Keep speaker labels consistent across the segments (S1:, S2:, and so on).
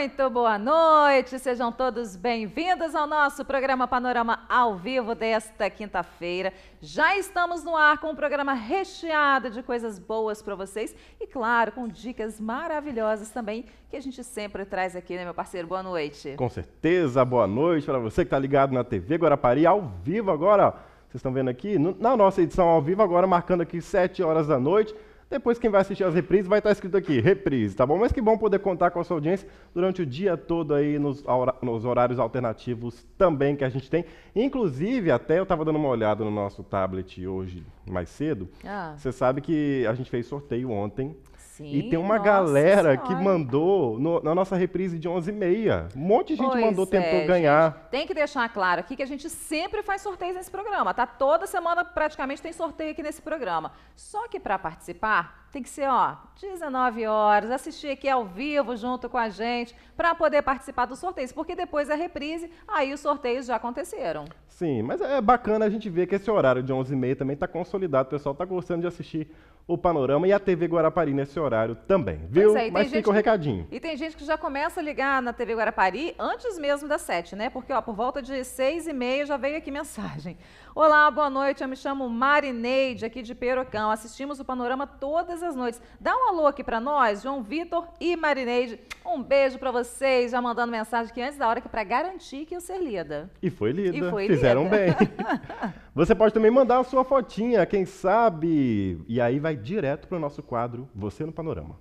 S1: Muito boa noite, sejam todos bem-vindos ao nosso programa Panorama ao vivo desta quinta-feira. Já estamos no ar com um programa recheado de coisas boas para vocês e, claro, com dicas maravilhosas também que a gente sempre traz aqui, né, meu parceiro? Boa noite. Com
S2: certeza, boa noite para você que está ligado na TV Guarapari ao vivo agora. Vocês estão vendo aqui na nossa edição ao vivo agora, marcando aqui 7 horas da noite. Depois, quem vai assistir as reprises vai estar tá escrito aqui, reprise, tá bom? Mas que bom poder contar com a sua audiência durante o dia todo aí nos, nos horários alternativos também que a gente tem. Inclusive, até eu estava dando uma olhada no nosso tablet hoje mais cedo. Ah. Você ah. sabe que a gente fez sorteio ontem Sim, e tem uma galera senhora. que mandou no, na nossa reprise de 11 e meia. Um monte de gente pois mandou, é, tentou ganhar.
S1: Gente, tem que deixar claro aqui que a gente sempre faz sorteios nesse programa, tá? Toda semana praticamente tem sorteio aqui nesse programa. Só que para participar, tem que ser, ó, 19 horas, assistir aqui ao vivo junto com a gente, para poder participar dos sorteios, porque depois a reprise, aí os sorteios já aconteceram.
S2: Sim, mas é bacana a gente ver que esse horário de 11h30 também está consolidado, o pessoal está gostando de assistir o Panorama e a TV Guarapari nesse horário também, viu? É, Mas fica o um recadinho. Que,
S1: e tem gente que já começa a ligar na TV Guarapari antes mesmo das sete, né? Porque ó, por volta de seis e meia já veio aqui mensagem. Olá, boa noite, eu me chamo Marineide, aqui de Perocão. Assistimos o Panorama todas as noites. Dá um alô aqui para nós, João Vitor e Marineide. Um beijo para vocês, já mandando mensagem aqui antes da hora, que é para garantir que eu ser lida.
S2: E foi lida, e foi fizeram lida. bem. Você pode também mandar a sua fotinha, quem sabe? E aí vai direto para o nosso quadro Você no Panorama.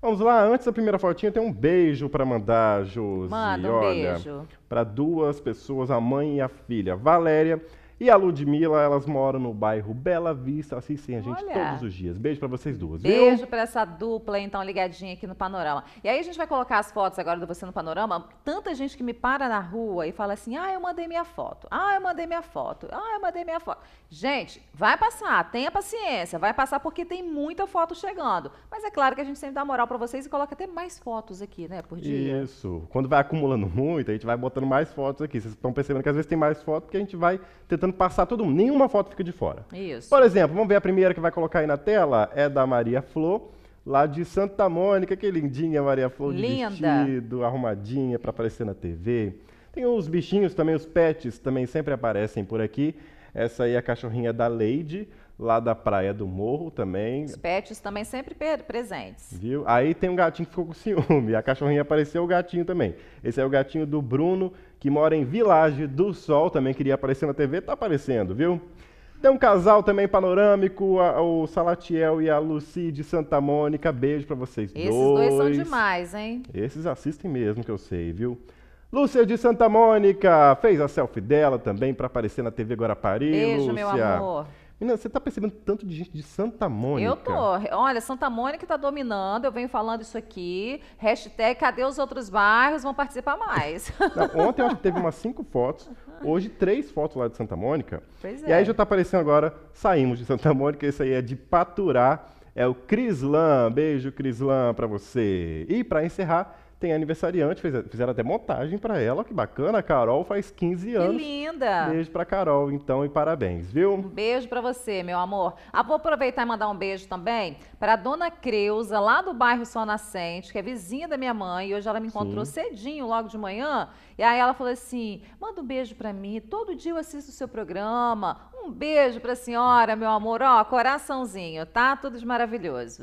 S2: Vamos lá, antes da primeira fotinha tem um beijo para mandar, Josi. Manda um Olha, beijo. Para duas pessoas, a mãe e a filha. Valéria e a Ludmilla, elas moram no bairro Bela Vista, assistem a gente Olha. todos os dias. Beijo para vocês duas, Beijo viu? Beijo
S1: para essa dupla, então, ligadinha aqui no Panorama. E aí a gente vai colocar as fotos agora do Você no Panorama. Tanta gente que me para na rua e fala assim, ah, eu mandei minha foto, ah, eu mandei minha foto, ah, eu mandei minha foto. Gente, vai passar, tenha paciência, vai passar porque tem muita foto chegando. Mas é claro que a gente sempre dá moral para vocês e coloca até mais fotos aqui, né, por dia.
S2: Isso, quando vai acumulando muito, a gente vai botando mais fotos aqui. Vocês estão percebendo que às vezes tem mais fotos porque a gente vai tentando tentando passar todo mundo. Nenhuma foto fica de fora. Isso. Por exemplo, vamos ver a primeira que vai colocar aí na tela? É da Maria Flor, lá de Santa Mônica. Que lindinha Maria Flor de Linda. vestido, arrumadinha para aparecer na TV. Tem os bichinhos também, os pets também sempre aparecem por aqui. Essa aí é a cachorrinha da Lady lá da Praia do Morro também. Os
S1: pets também sempre presentes.
S2: Viu? Aí tem um gatinho que ficou com ciúme. A cachorrinha apareceu, o gatinho também. Esse é o gatinho do Bruno, que mora em Village do Sol, também queria aparecer na TV, tá aparecendo, viu? Tem um casal também panorâmico, a, o Salatiel e a Lucy de Santa Mônica. Beijo para vocês Esses dois. Esses dois são
S1: demais, hein?
S2: Esses assistem mesmo, que eu sei, viu? Lúcia de Santa Mônica fez a selfie dela também para aparecer na TV Guarapari. Beijo, Lúcia. meu amor. Menina, você está percebendo tanto de gente de Santa Mônica? Eu tô.
S1: Olha, Santa Mônica está dominando, eu venho falando isso aqui. Hashtag cadê os outros bairros? Vão participar mais. Não, ontem
S2: eu acho que teve umas cinco fotos, hoje três fotos lá de Santa Mônica. Pois é. E aí é. já está aparecendo agora, saímos de Santa Mônica, isso aí é de Paturá. É o Crislan. Beijo, Crislan, para você. E para encerrar, tem aniversariante, fizeram até montagem para ela, que bacana, a Carol faz 15 anos. Que
S1: linda! Beijo
S2: para Carol, então, e parabéns, viu? Um
S1: beijo para você, meu amor. Ah, vou aproveitar e mandar um beijo também para dona Creuza, lá do bairro Sol Nascente, que é vizinha da minha mãe, e hoje ela me encontrou Sim. cedinho, logo de manhã, e aí ela falou assim, manda um beijo para mim, todo dia eu assisto o seu programa, um beijo para a senhora, meu amor, ó, coraçãozinho, tá? Tudo de maravilhoso.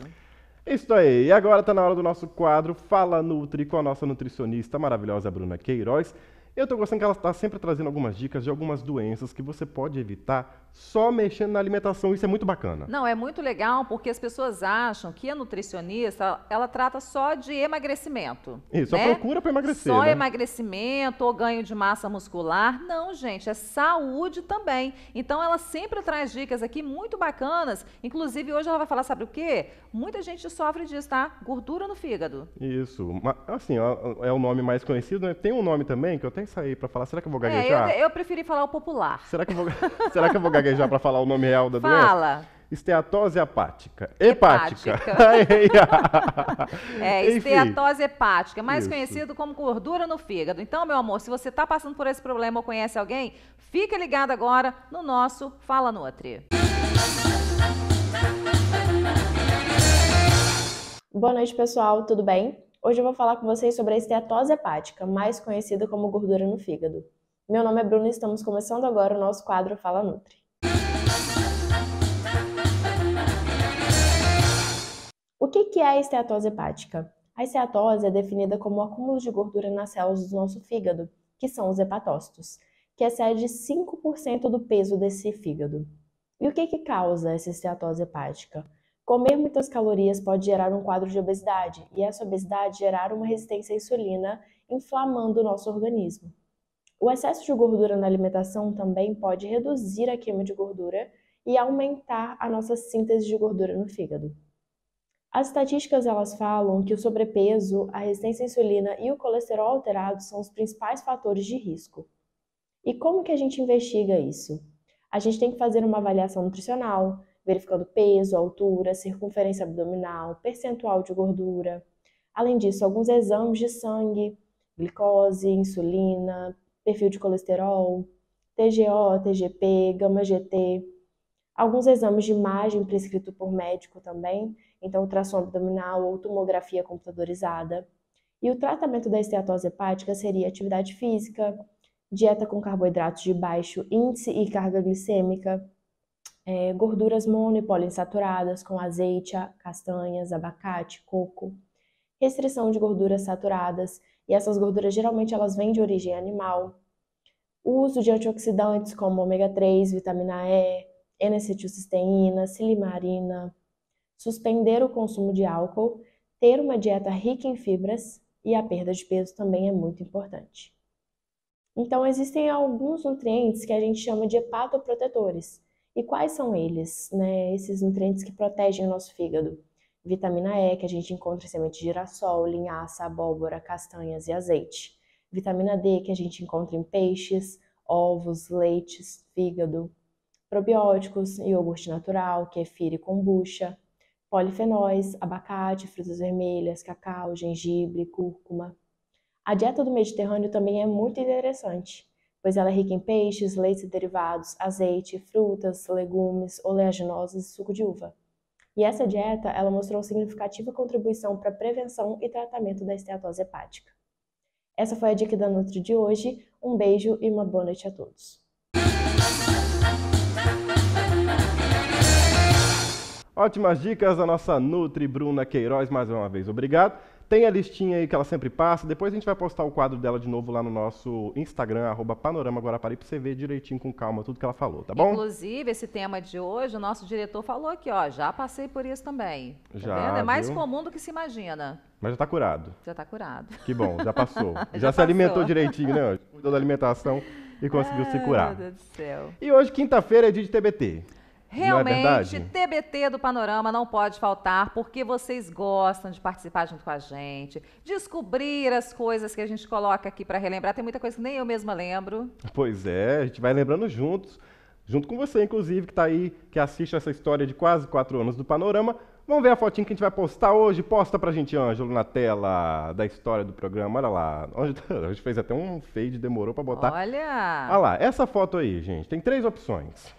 S2: Isso aí, e agora está na hora do nosso quadro Fala Nutri com a nossa nutricionista maravilhosa Bruna Queiroz. Eu estou gostando que ela está sempre trazendo algumas dicas de algumas doenças que você pode evitar só mexendo na alimentação. Isso é muito bacana.
S1: Não, é muito legal porque as pessoas acham que a nutricionista, ela trata só de emagrecimento. Isso, né? só procura para emagrecer. Só né? emagrecimento ou ganho de massa muscular. Não, gente, é saúde também. Então ela sempre traz dicas aqui muito bacanas. Inclusive hoje ela vai falar, sobre o quê? Muita gente sofre disso, tá? Gordura no fígado.
S2: Isso. Assim, é o nome mais conhecido, né? Tem um nome também que eu até saí para falar. Será que eu vou é, gaguejar? É,
S1: eu, eu preferi falar o popular.
S2: Será que eu vou, será que eu vou gaguejar? gaguejar já para falar o nome real da doença? Fala esteatose hepática. Hepática. hepática.
S1: é, esteatose hepática, mais Isso. conhecido como gordura no fígado. Então, meu amor, se você está passando por esse problema ou conhece alguém, fica ligado agora no nosso Fala Nutri.
S3: Boa noite, pessoal, tudo bem? Hoje eu vou falar com vocês sobre a esteatose hepática, mais conhecida como gordura no fígado. Meu nome é Bruno e estamos começando agora o nosso quadro Fala Nutri. que, que é a esteatose hepática? A esteatose é definida como o acúmulo de gordura nas células do nosso fígado, que são os hepatócitos, que excede 5% do peso desse fígado. E o que, que causa essa esteatose hepática? Comer muitas calorias pode gerar um quadro de obesidade, e essa obesidade gerar uma resistência à insulina, inflamando o nosso organismo. O excesso de gordura na alimentação também pode reduzir a queima de gordura e aumentar a nossa síntese de gordura no fígado. As estatísticas elas falam que o sobrepeso, a resistência à insulina e o colesterol alterado são os principais fatores de risco. E como que a gente investiga isso? A gente tem que fazer uma avaliação nutricional, verificando peso, altura, circunferência abdominal, percentual de gordura. Além disso, alguns exames de sangue, glicose, insulina, perfil de colesterol, TGO, TGP, gama GT, alguns exames de imagem prescrito por médico também então ultrassom abdominal ou tomografia computadorizada. E o tratamento da esteatose hepática seria atividade física, dieta com carboidratos de baixo índice e carga glicêmica, é, gorduras mono e poliinsaturadas com azeite, castanhas, abacate, coco, restrição de gorduras saturadas, e essas gorduras geralmente elas vêm de origem animal, uso de antioxidantes como ômega 3, vitamina E, N-acetilcisteína, silimarina, suspender o consumo de álcool, ter uma dieta rica em fibras e a perda de peso também é muito importante. Então, existem alguns nutrientes que a gente chama de hepatoprotetores. E quais são eles? Né? Esses nutrientes que protegem o nosso fígado. Vitamina E, que a gente encontra em semente de girassol, linhaça, abóbora, castanhas e azeite. Vitamina D, que a gente encontra em peixes, ovos, leites, fígado. Probióticos, iogurte natural, kefir e kombucha polifenóis, abacate, frutas vermelhas, cacau, gengibre, cúrcuma. A dieta do Mediterrâneo também é muito interessante, pois ela é rica em peixes, leites e derivados, azeite, frutas, legumes, oleaginosas e suco de uva. E essa dieta, ela mostrou significativa contribuição para a prevenção e tratamento da esteatose hepática. Essa foi a dica da Nutri de hoje. Um beijo e uma boa noite a todos.
S2: Ótimas dicas da nossa Nutri Bruna Queiroz, mais uma vez, obrigado. Tem a listinha aí que ela sempre passa. Depois a gente vai postar o quadro dela de novo lá no nosso Instagram, arroba Panorama Guarapari, pra você ver direitinho com calma tudo que ela falou, tá bom?
S1: Inclusive, esse tema de hoje, o nosso diretor falou aqui, ó, já passei por isso também.
S2: Tá já. Vendo? É viu? mais comum
S1: do que se imagina.
S2: Mas já tá curado.
S1: Já tá curado. Que bom, já passou. já, já passou. se alimentou direitinho,
S2: né? Cuidou da alimentação e conseguiu se curar. Meu Deus do céu. E hoje, quinta-feira, é dia de TBT.
S1: É Realmente, é TBT do Panorama não pode faltar, porque vocês gostam de participar junto com a gente, descobrir as coisas que a gente coloca aqui para relembrar. Tem muita coisa que nem eu mesma lembro.
S2: Pois é, a gente vai lembrando juntos, junto com você, inclusive, que está aí, que assiste essa história de quase quatro anos do Panorama. Vamos ver a fotinha que a gente vai postar hoje. Posta para a gente, Ângelo, na tela da história do programa. Olha lá. A gente tá, fez até um fade, demorou para botar.
S1: Olha! Olha lá,
S2: essa foto aí, gente. Tem três opções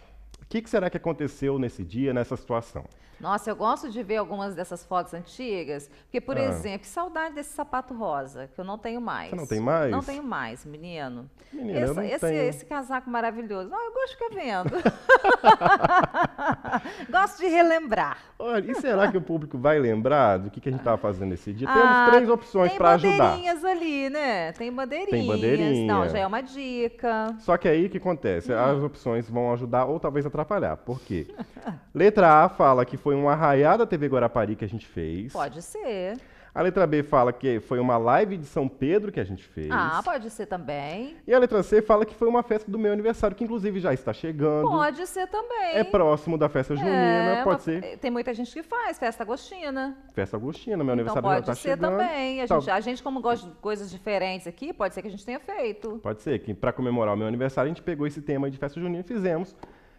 S2: que, que será que aconteceu nesse dia, nessa situação?
S1: Nossa, eu gosto de ver algumas dessas fotos antigas, porque, por ah. exemplo, que saudade desse sapato rosa, que eu não tenho mais. Você não tem mais? Não tenho mais, menino. Menino, esse, eu não esse, tenho. esse casaco maravilhoso. Não, eu gosto de ficar vendo. gosto de relembrar.
S2: Olha, e será que o público vai lembrar do que, que a gente estava fazendo esse dia? Temos ah, três opções para ajudar. Tem bandeirinhas
S1: ali, né? Tem bandeirinhas. Tem bandeirinhas. Não, já é uma dica.
S2: Só que aí o que acontece? Hum. As opções vão ajudar ou talvez atrapalhar. Por quê? Letra A fala que foi um arraiá da TV Guarapari que a gente fez. Pode ser. A letra B fala que foi uma live de São Pedro que a gente fez. Ah,
S1: pode ser também.
S2: E a letra C fala que foi uma festa do meu aniversário, que inclusive já está chegando.
S1: Pode ser também. É
S2: próximo da festa junina, é, pode ser.
S1: Tem muita gente que faz, festa agostina.
S2: Festa agostina, meu então aniversário já está chegando. Pode ser também. A, gente, a
S1: gente, como gosta de coisas diferentes aqui, pode ser que a gente tenha feito.
S2: Pode ser, que para comemorar o meu aniversário, a gente pegou esse tema de festa junina e fizemos.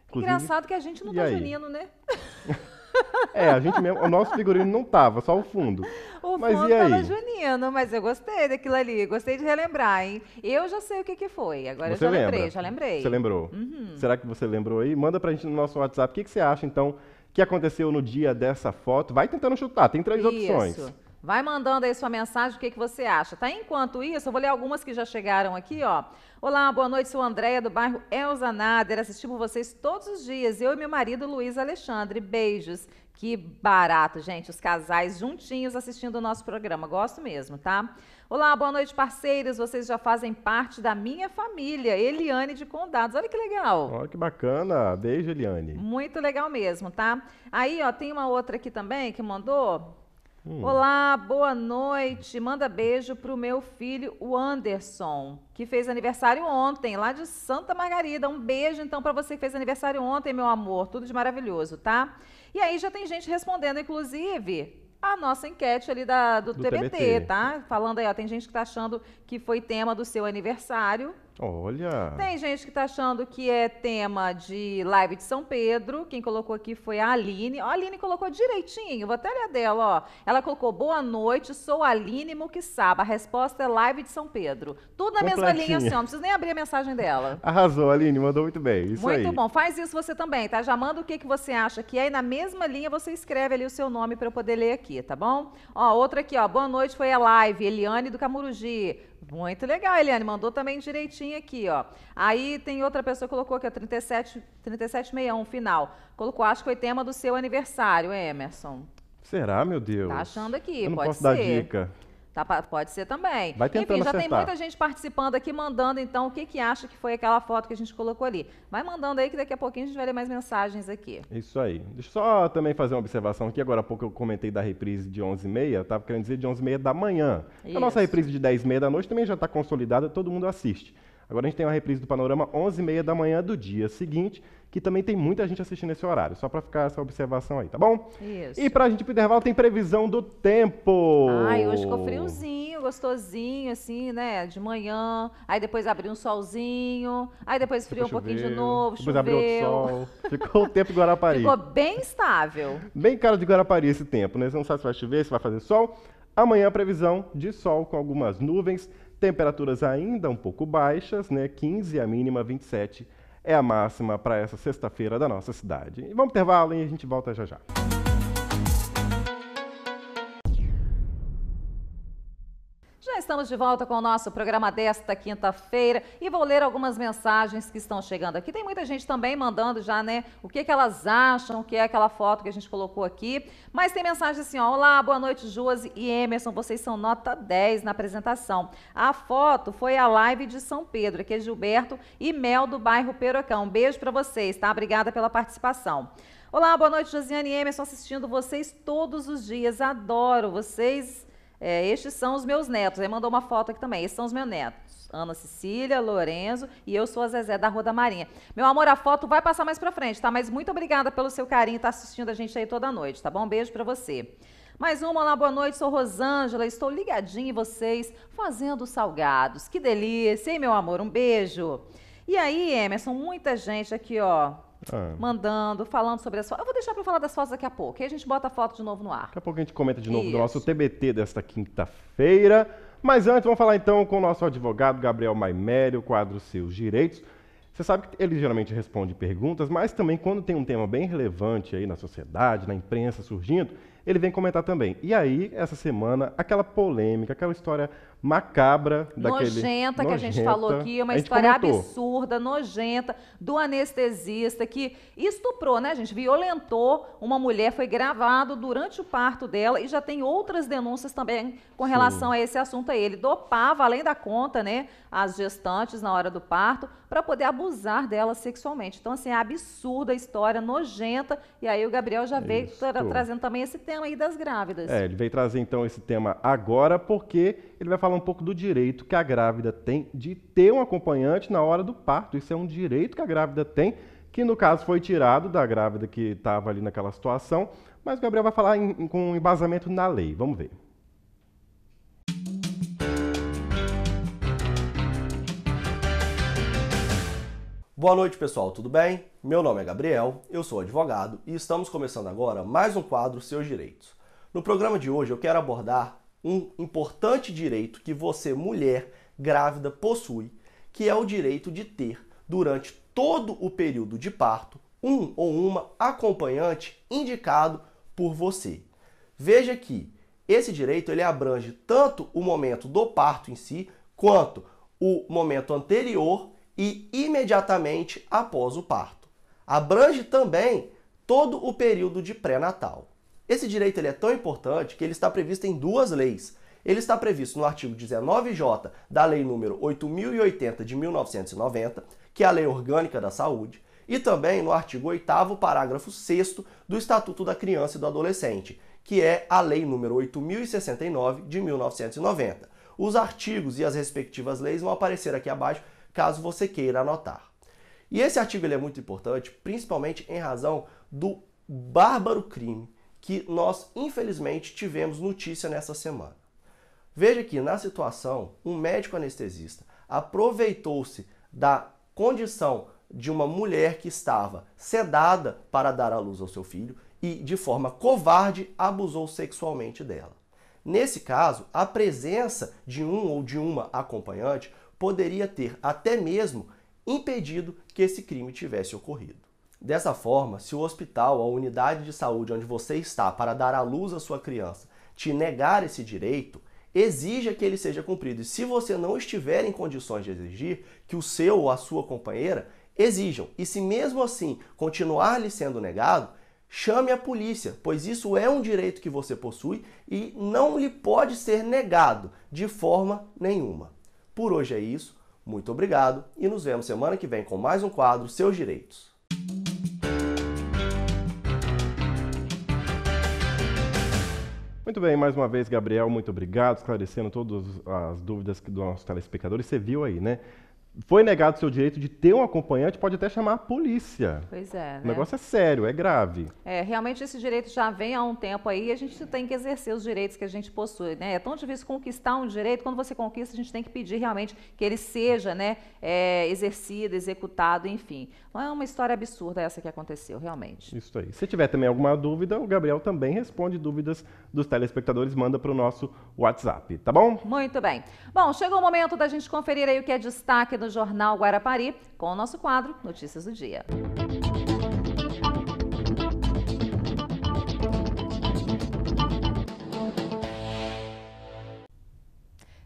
S2: Inclusive... Engraçado que a gente não está tá junino,
S1: né? É, a gente mesmo,
S2: o nosso figurino não tava, só o fundo. O mas fundo e aí? tava
S1: junino, mas eu gostei daquilo ali, gostei de relembrar, hein? Eu já sei o que que foi, agora você eu já lembra? lembrei, já lembrei. Você
S2: lembrou? Uhum. Será que você lembrou aí? Manda pra gente no nosso WhatsApp o que, que você acha, então, que aconteceu no dia dessa foto. Vai tentando chutar, tem três Isso. opções.
S1: Vai mandando aí sua mensagem, o que, que você acha, tá? Enquanto isso, eu vou ler algumas que já chegaram aqui, ó. Olá, boa noite, sou Andréia do bairro Elza Nader, assistimos vocês todos os dias, eu e meu marido Luiz Alexandre, beijos. Que barato, gente, os casais juntinhos assistindo o nosso programa, gosto mesmo, tá? Olá, boa noite, parceiros, vocês já fazem parte da minha família, Eliane de Condados, olha que legal.
S2: Olha que bacana, beijo Eliane.
S1: Muito legal mesmo, tá? Aí, ó, tem uma outra aqui também que mandou... Hum. Olá, boa noite. Manda beijo pro meu filho, o Anderson, que fez aniversário ontem, lá de Santa Margarida. Um beijo então para você que fez aniversário ontem, meu amor. Tudo de maravilhoso, tá? E aí já tem gente respondendo, inclusive, a nossa enquete ali da, do, do TBT, TBT, tá? Falando aí, ó, tem gente que tá achando que foi tema do seu aniversário,
S2: Olha! Tem
S1: gente que está achando que é tema de live de São Pedro. Quem colocou aqui foi a Aline. Ó, a Aline colocou direitinho, vou até ler dela, ó. Ela colocou, boa noite, sou Aline Muquissaba. A resposta é live de São Pedro. Tudo na mesma linha, assim, ó. Não preciso nem abrir a mensagem dela.
S2: Arrasou, Aline, mandou muito bem. Isso muito aí. bom.
S1: Faz isso você também, tá? Já manda o que, que você acha que é e na mesma linha você escreve ali o seu nome para eu poder ler aqui, tá bom? Ó, outra aqui, ó. Boa noite, foi a live. Eliane do Camurugi. Muito legal, Eliane. Mandou também direitinho aqui, ó. Aí tem outra pessoa que colocou aqui, ó, 37, 3761, final. Colocou, acho que foi tema do seu aniversário, Emerson.
S2: Será, meu Deus? Tá achando aqui, Eu não pode posso ser. dar dica.
S1: Tá, pode ser também. Vai Enfim, já acertar. tem muita gente participando aqui, mandando então o que, que acha que foi aquela foto que a gente colocou ali. Vai mandando aí que daqui a pouquinho a gente vai ler mais mensagens aqui.
S2: Isso aí. Deixa eu só também fazer uma observação aqui. Agora há pouco eu comentei da reprise de 11h30, estava querendo dizer de 11h30 da manhã. Isso. A nossa reprise de 10h30 da noite também já está consolidada, todo mundo assiste. Agora a gente tem uma reprise do Panorama 11h30 da manhã do dia seguinte, que também tem muita gente assistindo esse horário, só para ficar essa observação aí, tá bom? Isso. E para a gente pro intervalo tem previsão do tempo. Ai, hoje ficou
S1: friozinho, gostosinho, assim, né? De manhã, aí depois abriu um solzinho, aí depois esfriou um pouquinho de novo, depois choveu. abriu outro
S2: sol. Ficou o tempo de Guarapari. Ficou
S1: bem estável.
S2: Bem cara de Guarapari esse tempo, né? Você não sabe se vai chover, se vai fazer sol. Amanhã, previsão de sol com algumas nuvens. Temperaturas ainda um pouco baixas, né? 15 a mínima, 27 é a máxima para essa sexta-feira da nossa cidade. E vamos intervalo e a gente volta já já.
S1: estamos de volta com o nosso programa desta quinta-feira e vou ler algumas mensagens que estão chegando aqui. Tem muita gente também mandando já, né, o que, que elas acham, o que é aquela foto que a gente colocou aqui. Mas tem mensagem assim, ó, olá, boa noite, Josi e Emerson, vocês são nota 10 na apresentação. A foto foi a live de São Pedro, aqui é Gilberto e Mel do bairro Perocão. Um beijo para vocês, tá? Obrigada pela participação. Olá, boa noite, Josiane e Emerson, assistindo vocês todos os dias. Adoro vocês é, estes são os meus netos. Ele mandou uma foto aqui também. Esses são os meus netos. Ana Cecília, Lorenzo e eu sou a Zezé da Rua da Marinha. Meu amor, a foto vai passar mais pra frente, tá? Mas muito obrigada pelo seu carinho, tá assistindo a gente aí toda noite, tá bom? beijo pra você. Mais uma, olá, boa noite, sou Rosângela, estou ligadinha em vocês, fazendo salgados. Que delícia, hein, meu amor? Um beijo. E aí, Emerson, muita gente aqui, ó, é. mandando, falando sobre as fotos. Eu vou deixar para falar das fotos daqui a pouco, e a gente bota a foto de novo no ar.
S2: Daqui a pouco a gente comenta de novo Isso. do nosso TBT desta quinta-feira. Mas antes, vamos falar então com o nosso advogado Gabriel Maimério, quadro Seus Direitos. Você sabe que ele geralmente responde perguntas, mas também quando tem um tema bem relevante aí na sociedade, na imprensa surgindo, ele vem comentar também. E aí, essa semana, aquela polêmica, aquela história macabra daquele nojenta que nojenta. a gente falou aqui, é uma história comentou.
S1: absurda, nojenta do anestesista que estuprou, né, gente, violentou uma mulher, foi gravado durante o parto dela e já tem outras denúncias também com relação Sim. a esse assunto aí. É ele dopava além da conta, né, as gestantes na hora do parto para poder abusar dela sexualmente. Então assim, é absurda a história, nojenta. E aí o Gabriel já veio tra trazendo também esse tema aí das grávidas. É, ele
S2: veio trazer então esse tema agora porque ele vai falar um pouco do direito que a grávida tem de ter um acompanhante na hora do parto. Isso é um direito que a grávida tem, que no caso foi tirado da grávida que estava ali naquela situação, mas o Gabriel vai falar em, com embasamento na lei. Vamos ver.
S4: Boa noite, pessoal, tudo bem? Meu nome é Gabriel, eu sou advogado e estamos começando agora mais um quadro Seus Direitos. No programa de hoje eu quero abordar um importante direito que você, mulher grávida, possui, que é o direito de ter, durante todo o período de parto, um ou uma acompanhante indicado por você. Veja que esse direito ele abrange tanto o momento do parto em si, quanto o momento anterior e imediatamente após o parto. Abrange também todo o período de pré-natal. Esse direito ele é tão importante que ele está previsto em duas leis. Ele está previsto no artigo 19J da Lei número 8080 de 1990, que é a Lei Orgânica da Saúde, e também no artigo 8 parágrafo 6 do Estatuto da Criança e do Adolescente, que é a Lei número 8069 de 1990. Os artigos e as respectivas leis vão aparecer aqui abaixo, caso você queira anotar. E esse artigo ele é muito importante, principalmente em razão do bárbaro crime que nós, infelizmente, tivemos notícia nessa semana. Veja que, na situação, um médico anestesista aproveitou-se da condição de uma mulher que estava sedada para dar à luz ao seu filho e, de forma covarde, abusou sexualmente dela. Nesse caso, a presença de um ou de uma acompanhante poderia ter até mesmo impedido que esse crime tivesse ocorrido. Dessa forma, se o hospital, a unidade de saúde onde você está para dar à luz a sua criança, te negar esse direito, exija que ele seja cumprido. E se você não estiver em condições de exigir, que o seu ou a sua companheira exijam. E se mesmo assim continuar lhe sendo negado, chame a polícia, pois isso é um direito que você possui e não lhe pode ser negado de forma nenhuma. Por hoje é isso, muito obrigado e nos vemos semana que vem com mais um quadro Seus Direitos.
S2: Muito bem, mais uma vez, Gabriel, muito obrigado, esclarecendo todas as dúvidas do nosso telespectador. E Você viu aí, né? Foi negado o seu direito de ter um acompanhante, pode até chamar a polícia. Pois
S1: é. Né? O negócio
S2: é sério, é grave.
S1: É, realmente esse direito já vem há um tempo aí e a gente tem que exercer os direitos que a gente possui, né? É tão difícil conquistar um direito, quando você conquista, a gente tem que pedir realmente que ele seja, né, é, exercido, executado, enfim. É uma história absurda essa que aconteceu, realmente.
S2: Isso aí. Se tiver também alguma dúvida, o Gabriel também responde dúvidas dos telespectadores, manda para o nosso WhatsApp, tá bom?
S1: Muito bem. Bom, chegou o momento da gente conferir aí o que é destaque no Jornal Guarapari com o nosso quadro Notícias do Dia.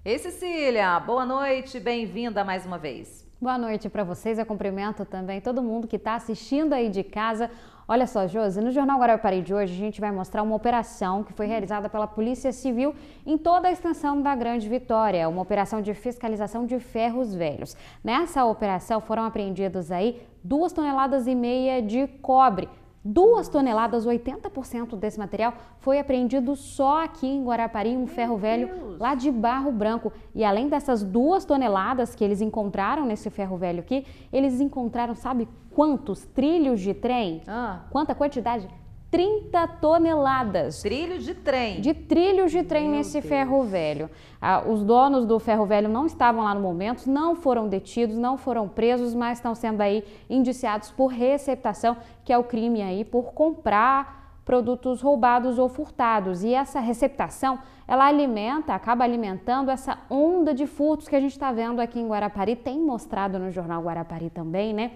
S1: Ei, Cecília, boa noite, bem-vinda mais uma vez.
S5: Boa noite para vocês, eu cumprimento também todo mundo que está assistindo aí de casa. Olha só, Josi, no Jornal Agora Parei de hoje a gente vai mostrar uma operação que foi realizada pela Polícia Civil em toda a extensão da Grande Vitória, uma operação de fiscalização de ferros velhos. Nessa operação foram apreendidos aí duas toneladas e meia de cobre, 2 toneladas, 80% desse material foi apreendido só aqui em Guarapari, um Meu ferro Deus. velho lá de Barro Branco. E além dessas duas toneladas que eles encontraram nesse ferro velho aqui, eles encontraram, sabe quantos trilhos de trem? Ah. Quanta quantidade? 30 toneladas. Trilho de trem. De trilhos de trem Meu nesse Deus. ferro velho. Ah, os donos do ferro velho não estavam lá no momento, não foram detidos, não foram presos, mas estão sendo aí indiciados por receptação, que é o crime aí por comprar produtos roubados ou furtados. E essa receptação, ela alimenta, acaba alimentando essa onda de furtos que a gente está vendo aqui em Guarapari, tem mostrado no jornal Guarapari também, né?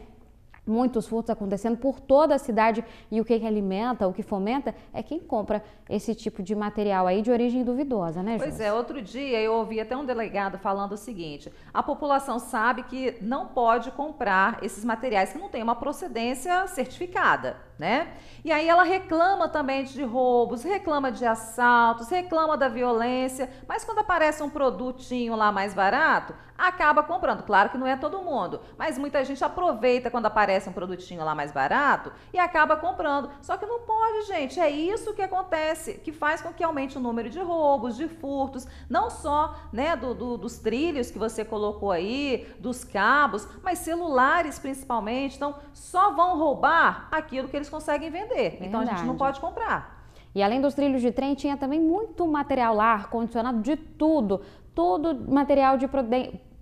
S5: muitos furtos acontecendo por toda a cidade e o que, que, alimenta, o que fomenta é quem compra esse tipo de material aí de origem duvidosa, né, Júlia? Pois é,
S1: outro dia eu ouvi até um delegado falando o seguinte: a população sabe que não pode comprar esses materiais que não têm uma procedência certificada, né? E aí ela reclama também de roubos, reclama de assaltos, reclama da violência, mas quando aparece um produtinho lá mais barato, acaba comprando. Claro que não é todo mundo, mas muita gente aproveita quando aparece aparece um produtinho lá mais barato e acaba comprando. Só que não pode, gente. É isso que acontece, que faz com que aumente o número de roubos, de furtos, não só né, do, do, dos trilhos que você colocou aí, dos cabos, mas celulares principalmente. Então, só vão roubar aquilo que eles conseguem vender. Então, a gente não pode comprar.
S5: E além dos trilhos de trem, tinha também muito material lá, ar-condicionado, de tudo. Todo material de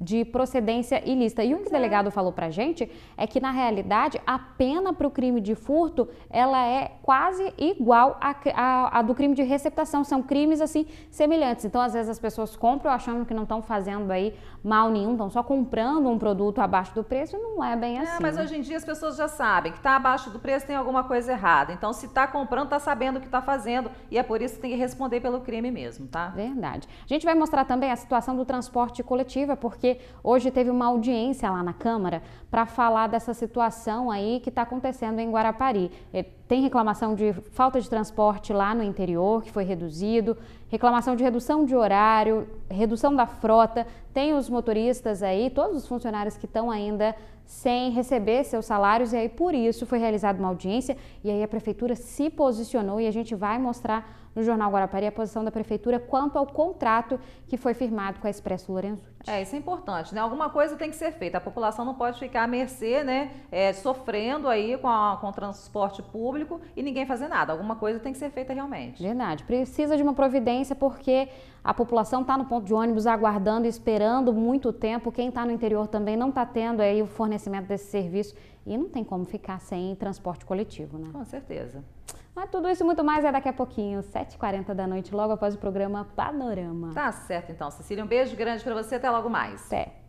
S5: de procedência ilícita. E um que o delegado falou pra gente é que, na realidade, a pena para o crime de furto, ela é quase igual à do crime de receptação. São crimes, assim, semelhantes. Então, às vezes, as pessoas compram achando que não estão fazendo aí mal nenhum, estão só comprando um produto abaixo do preço e não é bem é, assim. Mas né? hoje
S1: em dia as pessoas já sabem que está abaixo do preço tem alguma coisa errada. Então, se está comprando, está sabendo o que está fazendo e é por isso que tem que responder pelo crime mesmo, tá?
S5: Verdade. A gente vai mostrar também a situação do transporte coletivo, porque hoje teve uma audiência lá na Câmara para falar dessa situação aí que está acontecendo em Guarapari. É, tem reclamação de falta de transporte lá no interior, que foi reduzido, reclamação de redução de horário, redução da frota, tem os motoristas aí, todos os funcionários que estão ainda sem receber seus salários, e aí por isso foi realizada uma audiência, e aí a prefeitura se posicionou e a gente vai mostrar no Jornal Guarapari a posição da prefeitura quanto ao contrato que foi firmado com a Expresso Lorenzo.
S1: É, isso é importante, né? Alguma coisa tem que ser feita. A população não pode ficar à mercê, né? É, sofrendo aí com, a, com o transporte público e ninguém fazer nada. Alguma coisa tem que ser
S5: feita realmente. Verdade. Precisa de uma providência porque a população está no ponto de ônibus aguardando, esperando muito tempo. Quem está no interior também não está tendo aí o fornecimento desse serviço e não tem como ficar sem transporte coletivo, né? Com certeza. Mas ah, tudo isso e muito mais é daqui a pouquinho, 7h40 da noite, logo após o programa Panorama. Tá certo então, Cecília. Um beijo grande para você. Até logo mais. Até.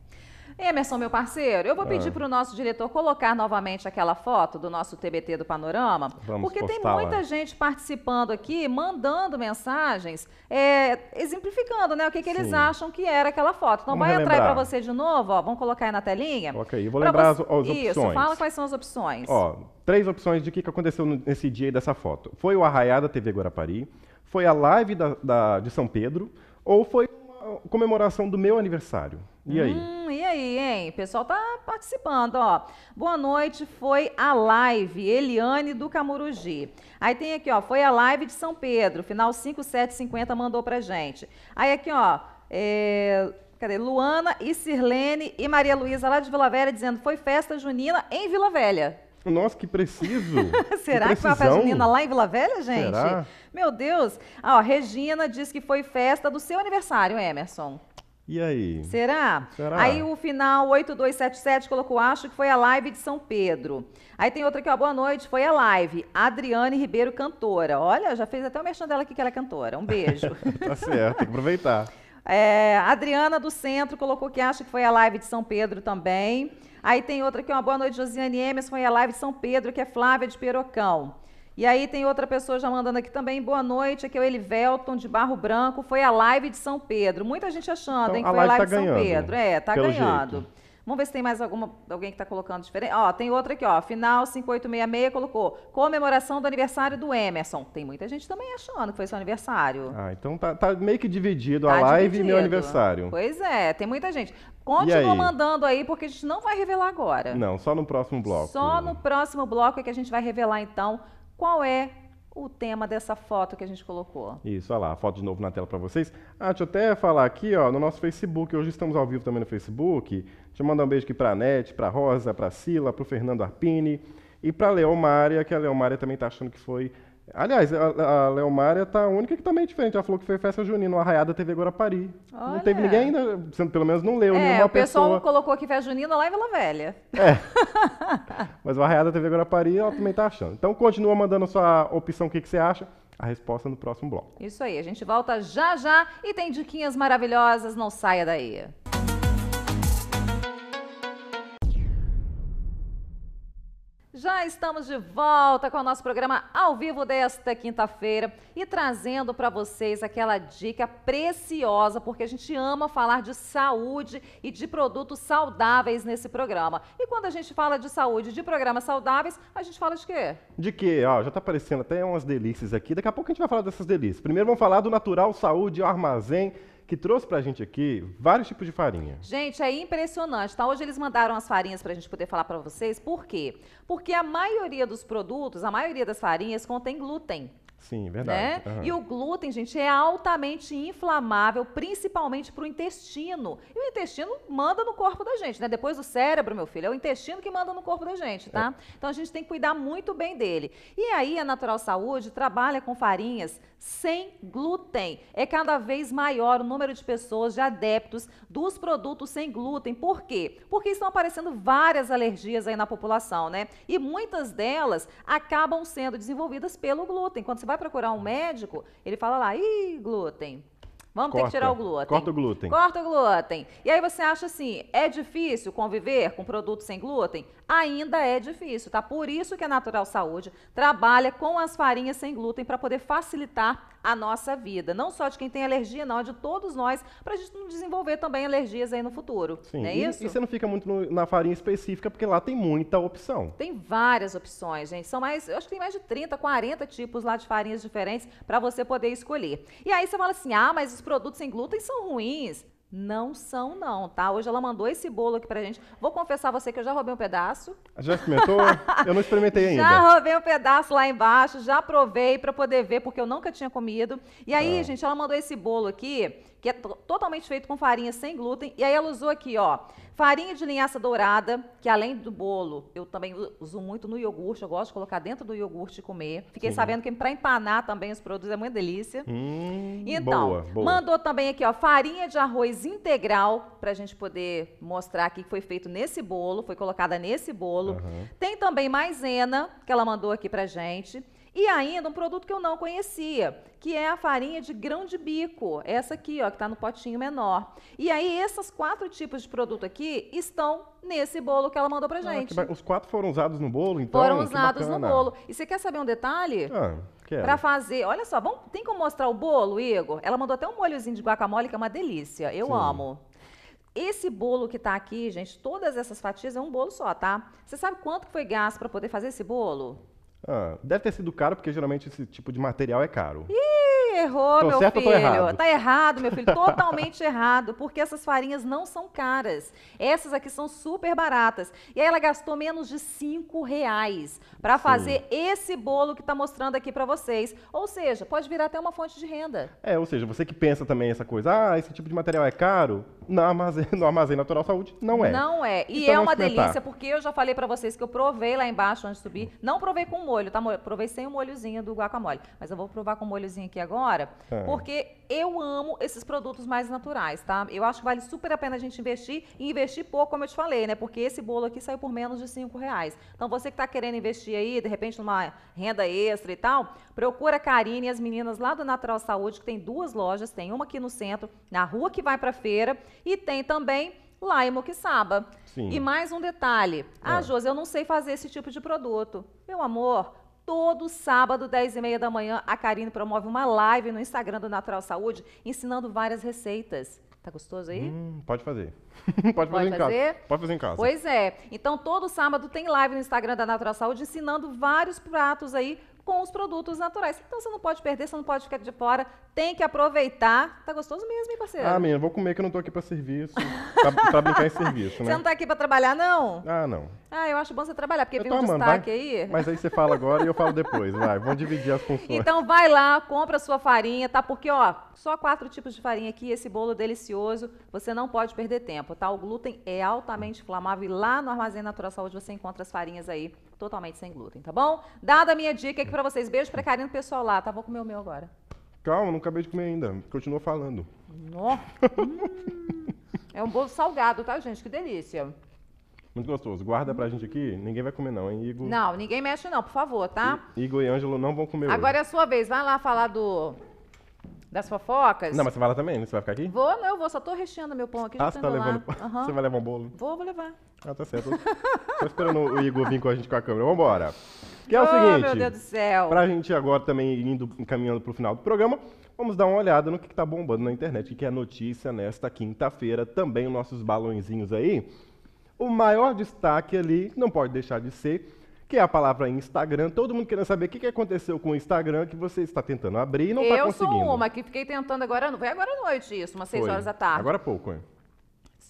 S1: Emerson, meu parceiro, eu vou pedir ah. para o nosso diretor colocar novamente aquela foto do nosso TBT do Panorama, Vamos porque tem muita gente participando aqui, mandando mensagens, é, exemplificando né, o que, que eles acham que era aquela foto. Então Vamos vai relembrar. entrar para você de novo, ó, vamos colocar aí na telinha. Ok,
S4: eu vou lembrar você... as, as opções. Isso,
S1: fala quais são as opções. Ó,
S2: três opções de o que, que aconteceu nesse dia e dessa foto. Foi o arraiá da TV Guarapari, foi a live da, da, de São Pedro, ou foi uma comemoração do meu aniversário. E aí?
S1: Hum, e aí, hein? O pessoal tá participando, ó. Boa noite, foi a live, Eliane do Camurugi. Aí tem aqui, ó, foi a live de São Pedro, final 5750 mandou pra gente. Aí aqui, ó, é... Cadê? Luana e Sirlene e Maria Luísa lá de Vila Velha dizendo foi festa junina em Vila Velha.
S2: Nossa, que preciso! Será que, que foi uma festa junina
S1: lá em Vila Velha, gente? Será? Meu Deus! Ah, ó, Regina diz que foi festa do seu aniversário, Emerson. E aí? Será? Será? Aí o final 8277 colocou, acho que foi a live de São Pedro. Aí tem outra aqui, ó, boa noite, foi a live. Adriane Ribeiro, cantora. Olha, já fez até o merchan dela aqui que ela é cantora. Um beijo.
S2: tá certo, tem que aproveitar.
S1: É, Adriana do Centro colocou que acha que foi a live de São Pedro também. Aí tem outra aqui, uma boa noite, Josiane Emerson, foi a live de São Pedro, que é Flávia de Perocão. E aí tem outra pessoa já mandando aqui também, boa noite, aqui é o Elivelton de Barro Branco, foi a live de São Pedro. Muita gente achando, então, hein, que a foi a live tá de São Pedro. É, tá ganhando. Jeito. Vamos ver se tem mais alguma, alguém que está colocando diferente. Ó, tem outra aqui, ó. Final 5866 colocou. Comemoração do aniversário do Emerson. Tem muita gente também achando que foi seu aniversário.
S2: Ah, então tá, tá meio que dividido tá a live dividido. e meu aniversário. Pois
S1: é, tem muita gente. Continua aí? mandando aí, porque a gente não vai revelar agora. Não,
S2: só no próximo bloco. Só
S1: no próximo bloco é que a gente vai revelar, então, qual é o tema dessa foto que a gente colocou.
S2: Isso, olha lá, a foto de novo na tela para vocês. Ah, deixa eu até falar aqui, ó, no nosso Facebook, hoje estamos ao vivo também no Facebook. Deixa eu mandar um beijo aqui para a Nete, para Rosa, para Sila, para o Fernando Arpini e para a Leomária, que a Leomária também está achando que foi Aliás, a, a Leomária tá a única que também é diferente. Ela falou que foi festa junina, uma arraiada TV Guarapari. Olha. Não teve ninguém ainda, pelo menos não leu é, nenhuma pessoa. o pessoal pessoa.
S1: colocou aqui festa junina lá em Vila Velha. É.
S2: Mas o arraiada TV Guarapari, ela também tá achando. Então continua mandando a sua opção, o que, que você acha a resposta no próximo bloco.
S1: Isso aí, a gente volta já já e tem diquinhas maravilhosas, não saia daí. Já estamos de volta com o nosso programa ao vivo desta quinta-feira e trazendo para vocês aquela dica preciosa, porque a gente ama falar de saúde e de produtos saudáveis nesse programa. E quando a gente fala de saúde de programas saudáveis, a gente fala de quê?
S2: De quê? Ó, já está aparecendo até umas delícias aqui. Daqui a pouco a gente vai falar dessas delícias. Primeiro vamos falar do Natural Saúde Armazém que trouxe para a gente aqui vários tipos de farinha.
S1: Gente, é impressionante, tá? Hoje eles mandaram as farinhas para a gente poder falar para vocês. Por quê? Porque a maioria dos produtos, a maioria das farinhas contém glúten.
S2: Sim, é verdade. Né? Uhum. E o
S1: glúten, gente, é altamente inflamável, principalmente para o intestino. E o intestino manda no corpo da gente, né? Depois do cérebro, meu filho, é o intestino que manda no corpo da gente, tá? É. Então a gente tem que cuidar muito bem dele. E aí a Natural Saúde trabalha com farinhas sem glúten. É cada vez maior o número de pessoas, de adeptos dos produtos sem glúten. Por quê? Porque estão aparecendo várias alergias aí na população, né? E muitas delas acabam sendo desenvolvidas pelo glúten. Quando você vai procurar um médico, ele fala lá, ih, glúten. Vamos corta, ter que tirar o glúten. Corta o glúten. Corta o glúten. E aí você acha assim, é difícil conviver com produtos sem glúten? ainda é difícil, tá? Por isso que a Natural Saúde trabalha com as farinhas sem glúten para poder facilitar a nossa vida. Não só de quem tem alergia, não, é de todos nós, para a gente não desenvolver também alergias aí no futuro. Sim. é e, isso? E você
S2: não fica muito no, na farinha específica, porque lá tem muita
S1: opção. Tem várias opções, gente. São mais, eu acho que tem mais de 30, 40 tipos lá de farinhas diferentes para você poder escolher. E aí você fala assim: ah, mas os produtos sem glúten são ruins. Não são, não, tá? Hoje ela mandou esse bolo aqui pra gente. Vou confessar a você que eu já roubei um pedaço.
S2: Ah, já experimentou? eu não experimentei ainda. Já
S1: roubei um pedaço lá embaixo, já provei para poder ver, porque eu nunca tinha comido. E aí, ah. gente, ela mandou esse bolo aqui que é totalmente feito com farinha sem glúten. E aí ela usou aqui, ó, farinha de linhaça dourada, que além do bolo, eu também uso muito no iogurte, eu gosto de colocar dentro do iogurte e comer. Fiquei Sim. Uhum. sabendo que para empanar também os produtos é uma delícia. Hum, então, boa, boa. mandou também aqui, ó, farinha de arroz integral, para a gente poder mostrar aqui que foi feito nesse bolo, foi colocada nesse bolo. Uhum. Tem também maisena, que ela mandou aqui pra gente. E ainda um produto que eu não conhecia, que é a farinha de grão de bico, essa aqui, ó, que está no potinho menor. E aí, esses quatro tipos de produto aqui estão nesse bolo que ela mandou pra ah, gente. Ah,
S2: os quatro foram usados no bolo, então? Foram usados no bolo.
S1: E você quer saber um detalhe? Ah, quero. Pra fazer, olha só, vamos, tem como mostrar o bolo, Igor? Ela mandou até um molhozinho de guacamole, que é uma delícia, eu Sim. amo. Esse bolo que tá aqui, gente, todas essas fatias é um bolo só, tá? Você sabe quanto foi gasto para poder fazer esse bolo?
S2: Ah, deve ter sido caro, porque geralmente esse tipo de material é caro.
S1: Ih! errou, tô meu certo, filho. Errado. Tá errado, meu filho. Totalmente errado. Porque essas farinhas não são caras. Essas aqui são super baratas. E aí ela gastou menos de 5 reais para fazer esse bolo que tá mostrando aqui para vocês. Ou seja, pode virar até uma fonte de renda.
S2: É, ou seja, você que pensa também essa coisa, ah, esse tipo de material é caro, no armazém, no armazém Natural Saúde não é. Não é. E então é uma delícia,
S1: porque eu já falei para vocês que eu provei lá embaixo antes de subir. Não provei com molho, tá? Provei sem o molhozinho do guacamole. Mas eu vou provar com o molhozinho aqui agora é. porque eu amo esses produtos mais naturais, tá? Eu acho que vale super a pena a gente investir e investir pouco, como eu te falei, né? Porque esse bolo aqui saiu por menos de 5 reais. Então você que está querendo investir aí, de repente, numa renda extra e tal, procura a Karine e as meninas lá do Natural Saúde, que tem duas lojas, tem uma aqui no centro, na rua que vai para feira, e tem também lá em Moquissaba. Sim. E mais um detalhe. Ah, é. Josi, eu não sei fazer esse tipo de produto. Meu amor, Todo sábado, 10 e meia da manhã, a Karine promove uma live no Instagram do Natural Saúde, ensinando várias receitas. Tá gostoso aí?
S2: Hum, pode fazer. pode, pode fazer, em fazer? casa. Pode fazer em casa. Pois
S1: é. Então, todo sábado tem live no Instagram da Natural Saúde ensinando vários pratos aí com os produtos naturais. Então você não pode perder, você não pode ficar de fora, tem que aproveitar. Tá gostoso mesmo, hein, parceiro? Ah, menina, vou
S2: comer que eu não tô aqui para serviço, pra, pra brincar em serviço, né? Você não tá
S1: aqui para trabalhar, não? Ah, não. Ah, eu acho bom você trabalhar, porque eu vem um amando, destaque vai, aí. Mas aí
S2: você fala agora e eu falo depois, vai. Vamos dividir as funções.
S1: Então vai lá, compra a sua farinha, tá? Porque, ó, só quatro tipos de farinha aqui, esse bolo delicioso, você não pode perder tempo, tá? O glúten é altamente inflamável e lá no Armazém Natural Saúde você encontra as farinhas aí totalmente sem glúten, tá bom? Dada a minha dica aqui pra vocês. Beijo pra do pessoal lá, tá? Vou comer o meu agora.
S2: Calma, não acabei de comer ainda. Continua falando.
S1: Nossa. hum, é um bolo salgado, tá, gente? Que delícia.
S2: Muito gostoso. Guarda pra gente aqui. Ninguém vai comer, não, hein, Igor? Não,
S1: ninguém mexe, não, por favor, tá?
S2: Igor e Ângelo não vão comer Agora
S1: hoje. é a sua vez. Vai lá falar do das fofocas? Não, mas você
S2: vai lá também, né? Você vai ficar aqui?
S1: Vou, não, eu vou. Só tô recheando meu pão aqui. Ah, você tá levando uhum. Você vai levar um bolo? Vou, vou levar.
S2: Ah, tá certo. tô esperando o Igor vir com a gente com a câmera. Vambora. Que é o oh, seguinte. meu Deus do céu. Pra gente agora também indo, encaminhando pro final do programa, vamos dar uma olhada no que, que tá bombando na internet, que é notícia nesta quinta-feira. Também nossos balãozinhos aí. O maior destaque ali, não pode deixar de ser que é a palavra Instagram. Todo mundo querendo saber o que, que aconteceu com o Instagram que você está tentando abrir e não está conseguindo. Eu sou uma
S1: que fiquei tentando agora, foi agora à noite isso, umas 6 horas da tarde. Agora há pouco, é.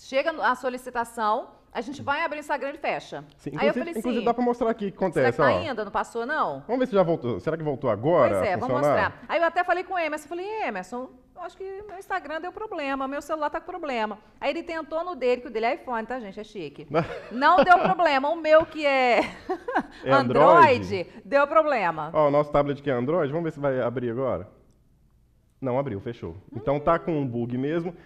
S1: Chega a solicitação, a gente vai abrir o Instagram e fecha. Sim, inclusive, Aí eu falei assim, inclusive dá para
S2: mostrar aqui o que acontece. Será que tá ó.
S1: ainda? Não passou, não?
S2: Vamos ver se já voltou. Será que voltou agora? Pois é, vamos mostrar.
S1: Aí eu até falei com o Emerson, falei, Emerson, acho que meu Instagram deu problema, meu celular tá com problema. Aí ele tentou no dele, que o dele é iPhone, tá, gente? É chique. Não deu problema. O meu que é, é Android, deu problema.
S2: Ó, o nosso tablet que é Android, vamos ver se vai abrir agora. Não abriu, fechou. Hum. Então tá com um bug mesmo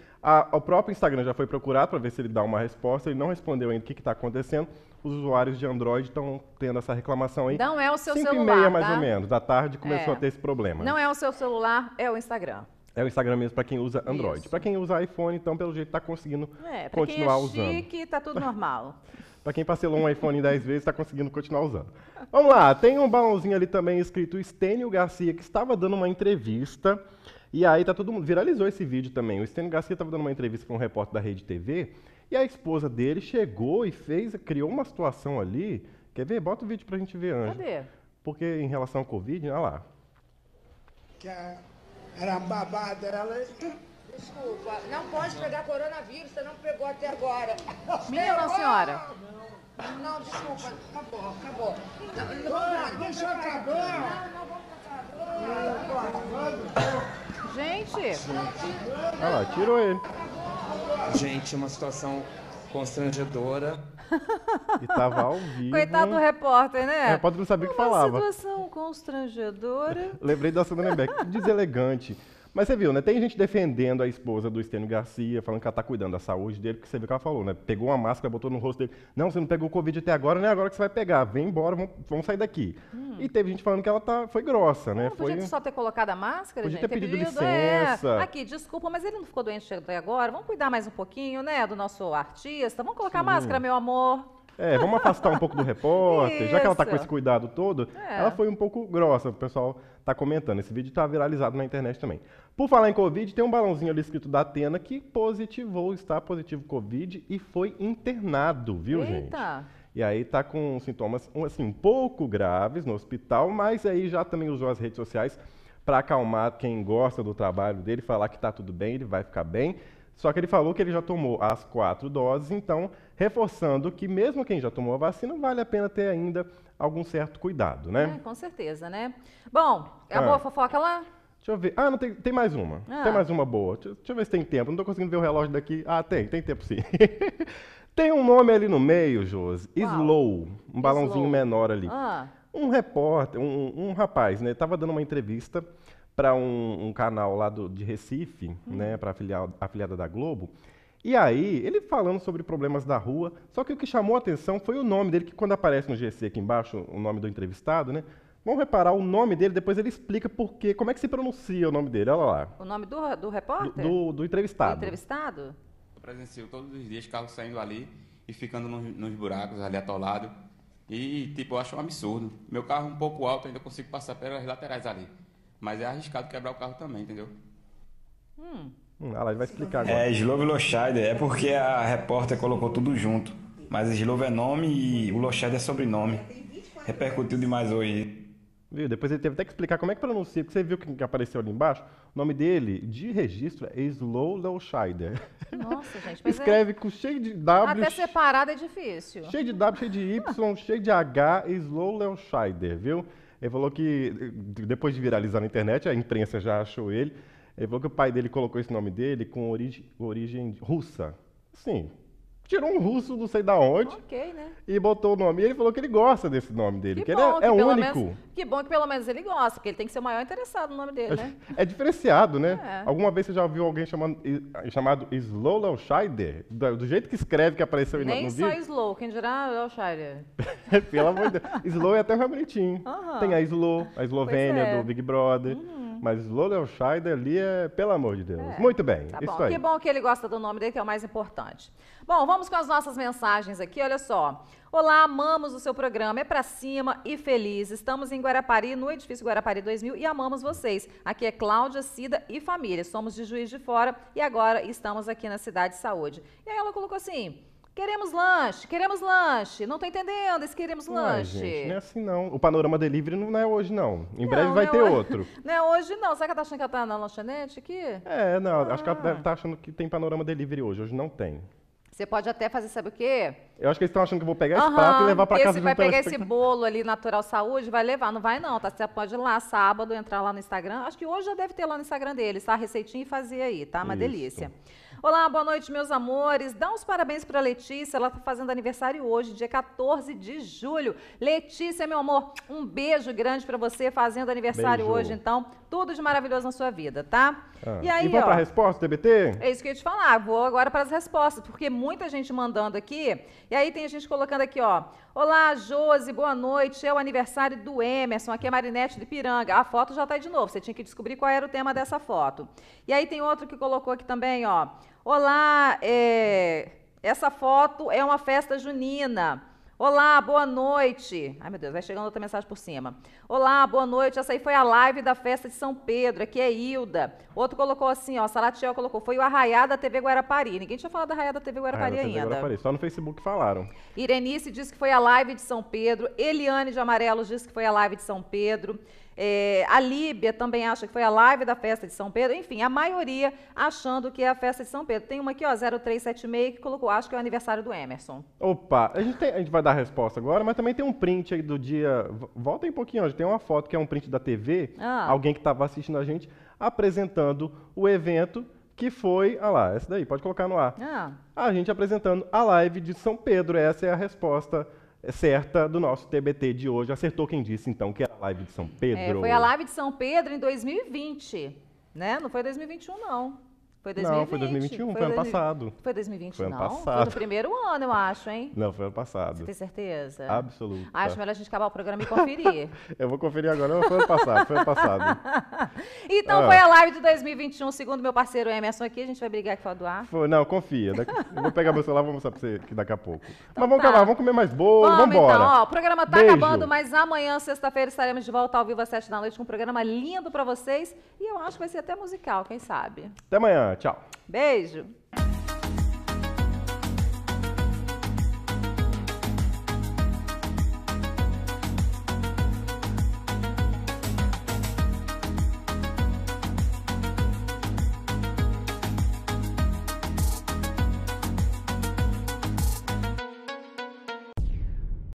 S2: o próprio Instagram já foi procurado para ver se ele dá uma resposta, ele não respondeu ainda o que está acontecendo. Os usuários de Android estão tendo essa reclamação aí. Não é o seu Cinco celular. 5 e meia, mais tá? ou menos, da tarde começou é. a ter esse problema. Não
S1: é o seu celular, é o Instagram.
S2: É o Instagram mesmo para quem usa Android. Para quem usa iPhone, então, pelo jeito, está conseguindo é, continuar é usando. É, para
S1: quem está tudo normal.
S2: para quem parcelou um iPhone 10 vezes, está conseguindo continuar usando. Vamos lá, tem um balãozinho ali também escrito Estênio Garcia, que estava dando uma entrevista. E aí tá todo mundo. Viralizou esse vídeo também. O Stênio Garcia estava dando uma entrevista para um repórter da Rede TV e a esposa dele chegou e fez, criou uma situação ali. Quer ver? Bota o vídeo para a gente ver, antes. Cadê? Porque em relação ao Covid, olha lá.
S1: Que era babada, era. Desculpa, não pode pegar coronavírus, você não pegou até agora. Minha não, senhora. Não, desculpa, acabou, acabou. Não, não, não, deixa Não, não, vamos Gente! Sim.
S2: Olha lá, tirou ele. Gente, uma situação constrangedora. E tava ao vivo.
S1: Coitado do repórter, né? É, o repórter
S2: não sabia o que falava. Uma
S1: situação constrangedora.
S2: Lembrei da Sandra Beck, deselegante. Mas você viu, né? Tem gente defendendo a esposa do Estênio Garcia, falando que ela está cuidando da saúde dele, porque você viu que ela falou, né? Pegou uma máscara, botou no rosto dele. Não, você não pegou Covid até agora, não é agora que você vai pegar. Vem embora, vamos, vamos sair daqui. Hum. E teve gente falando que ela tá, foi grossa, né? Não, foi... podia só
S1: ter colocado a máscara, podia gente. ter pedido, pedido licença. É. Aqui, desculpa, mas ele não ficou doente até agora. Vamos cuidar mais um pouquinho, né, do nosso artista. Vamos colocar Sim. máscara, meu amor.
S2: É, vamos afastar um pouco do repórter, Isso. já que ela está com esse cuidado todo, é. ela foi um pouco grossa, o pessoal está comentando. Esse vídeo está viralizado na internet também. Por falar em Covid, tem um balãozinho ali escrito da Atena que positivou, está positivo Covid e foi internado, viu, Eita. gente? E aí tá com sintomas assim, um pouco graves no hospital, mas aí já também usou as redes sociais para acalmar quem gosta do trabalho dele, falar que tá tudo bem, ele vai ficar bem. Só que ele falou que ele já tomou as quatro doses, então reforçando que mesmo quem já tomou a vacina, vale a pena ter ainda algum certo cuidado, né? É, com
S1: certeza, né? Bom, acabou ah. a fofoca lá?
S2: Deixa eu ver. Ah, não tem, tem mais uma. Ah. Tem mais uma boa. Deixa, deixa, eu ver se tem tempo. Não tô conseguindo ver o relógio daqui. Ah, tem, tem tempo sim. tem um nome ali no meio, Josi. Uau. Slow. Um balãozinho Slow. menor ali. Ah. Um repórter, um, um rapaz, né? Tava dando uma entrevista para um, um, canal lá do, de Recife, hum. né? Para afiliada da Globo. E aí, ele falando sobre problemas da rua, só que o que chamou a atenção foi o nome dele, que quando aparece no GC aqui embaixo, o nome do entrevistado, né? Vamos reparar o nome dele, depois ele explica por quê, como é que se pronuncia o nome dele, olha lá.
S1: O nome do, do repórter? Do, do,
S2: do entrevistado. Do
S1: entrevistado?
S2: Eu presencio todos os dias carros saindo ali e ficando nos, nos buracos ali atolado. E, tipo, eu acho um absurdo. Meu carro é um pouco alto, ainda consigo passar pelas laterais ali. Mas é arriscado quebrar o carro também, entendeu? Hum. Hum, ah, lá, ele vai explicar é, agora. É, Slove Lochader é porque a repórter colocou tudo junto. Mas Slove é nome e o Lochader é sobrenome. Repercutiu demais hoje. Viu? Depois ele teve até que explicar como é que pronuncia, porque você viu que apareceu ali embaixo. O nome dele, de registro, é Slow Scheider.
S1: Nossa, gente. É Escreve é...
S2: com cheio de W. Até separado
S1: é difícil. Cheio
S2: de W, cheio de Y, cheio de H, Slow Scheider, viu? Ele falou que, depois de viralizar na internet, a imprensa já achou ele. Ele falou que o pai dele colocou esse nome dele com origem, origem russa. Sim, tirou um russo, não sei da onde. né? E botou o nome. E ele falou que ele gosta desse nome dele, que, que bom, ele é, é único. Menos,
S1: que bom que pelo menos ele gosta, porque ele tem que ser o maior interessado no nome dele, né?
S2: É diferenciado, né? É. Alguma vez você já viu alguém chamando, chamado Slow Lauscheider? Do, do, jeito que escreve que apareceu Nem no vídeo? Nem só
S1: Slow, quem dirá Lauscheider.
S2: Pelo amor de Deus. Slow é até mais bonitinho. Uhum. Tem a Slow, a Eslovênia é. do Big Brother. Uhum. Uhum. Mas Lowell Scheider ali é, pelo amor de Deus. É, Muito bem, tá isso bom. aí. Que bom
S1: que ele gosta do nome dele, que é o mais importante. Bom, vamos com as nossas mensagens aqui, olha só. Olá, amamos o seu programa, é pra cima e feliz. Estamos em Guarapari, no Edifício Guarapari 2000 e amamos vocês. Aqui é Cláudia, Cida e família. Somos de Juiz de Fora e agora estamos aqui na Cidade de Saúde. E aí ela colocou assim... Queremos lanche, queremos lanche. Não tô entendendo esse queremos é, lanche. Gente, não é
S2: assim, não. O panorama delivery não é hoje, não. Em não, breve vai é ter outro.
S1: Não é hoje, não. Será que ela tá achando que ela tá na lanchonete aqui?
S2: É, não. Ah. Acho que ela deve ah. tá achando que tem panorama delivery hoje. Hoje não tem.
S1: Você pode até fazer, sabe o quê?
S2: Eu acho que eles estão achando que eu vou pegar esse uhum, prato e levar para casa. Você vai pegar esse
S1: bolo ali, Natural Saúde, vai levar. Não vai não, tá? Você pode ir lá sábado, entrar lá no Instagram. Acho que hoje já deve ter lá no Instagram deles, tá? Receitinha e fazer aí, tá? Uma Isso. delícia. Olá, boa noite, meus amores. Dá uns parabéns para Letícia, ela está fazendo aniversário hoje, dia 14 de julho. Letícia, meu amor, um beijo grande para você fazendo aniversário beijo. hoje, então. Tudo de maravilhoso na sua vida, tá? Ah. E aí, e vamos para a
S2: resposta, TBT? É
S1: isso que eu ia te falar. Vou agora para as respostas, porque muita gente mandando aqui. E aí tem gente colocando aqui, ó. Olá, Josi, boa noite. É o aniversário do Emerson. Aqui é Marinete do Ipiranga. A foto já está aí de novo. Você tinha que descobrir qual era o tema dessa foto. E aí tem outro que colocou aqui também, ó. Olá, é, essa foto é uma festa junina. Olá, boa noite. Ai, meu Deus, vai chegando outra mensagem por cima. Olá, boa noite. Essa aí foi a live da festa de São Pedro. Aqui é Hilda. Outro colocou assim, ó. Salatiel colocou. Foi o Arraiá da TV Guarapari. Ninguém tinha falado da Arraiá da TV Guarapari ainda. Guarapari.
S2: Só no Facebook falaram.
S1: Irenice disse que foi a live de São Pedro. Eliane de Amarelos disse que foi a live de São Pedro. É, a Líbia também acha que foi a live da festa de São Pedro. Enfim, a maioria achando que é a festa de São Pedro. Tem uma aqui, ó, 0376, que colocou, acho que é o aniversário do Emerson.
S2: Opa, a gente, tem, a gente vai dar a resposta agora, mas também tem um print aí do dia. Volta aí um pouquinho, ó, tem uma foto que é um print da TV, ah. alguém que estava assistindo a gente apresentando o evento que foi, ah lá, essa daí, pode colocar no ar. Ah. A gente apresentando a live de São Pedro, essa é a resposta é certa do nosso TBT de hoje. Acertou quem disse, então, que era a live de São é, Pedro? É, foi a
S1: live de São Pedro em 2020, né? Não foi 2021, não. Foi 2020. Não, foi 2021, foi, foi ano dois... passado. Foi 2020, foi ano não? Passado. Foi no primeiro ano, eu acho, hein? Não, foi ano passado. Você tem certeza? Absoluto. Ah, acho melhor a gente acabar o programa e conferir.
S2: eu vou conferir agora, mas foi ano passado, foi ano passado.
S1: então ah. foi a live de 2021, segundo meu parceiro Emerson aqui, a gente vai brigar aqui fora do ar.
S2: Foi, não, confia. eu vou pegar meu celular e vou mostrar pra você que daqui a pouco. Então, mas vamos tá. acabar, vamos comer mais bolo, vamos, vamos embora. Então, ó, o
S1: programa tá Beijo. acabando, mas amanhã, sexta-feira, estaremos de volta ao vivo às sete da noite com um programa lindo pra vocês e eu acho que vai ser até musical, quem sabe.
S2: Até amanhã. Tchau,
S1: Beijo.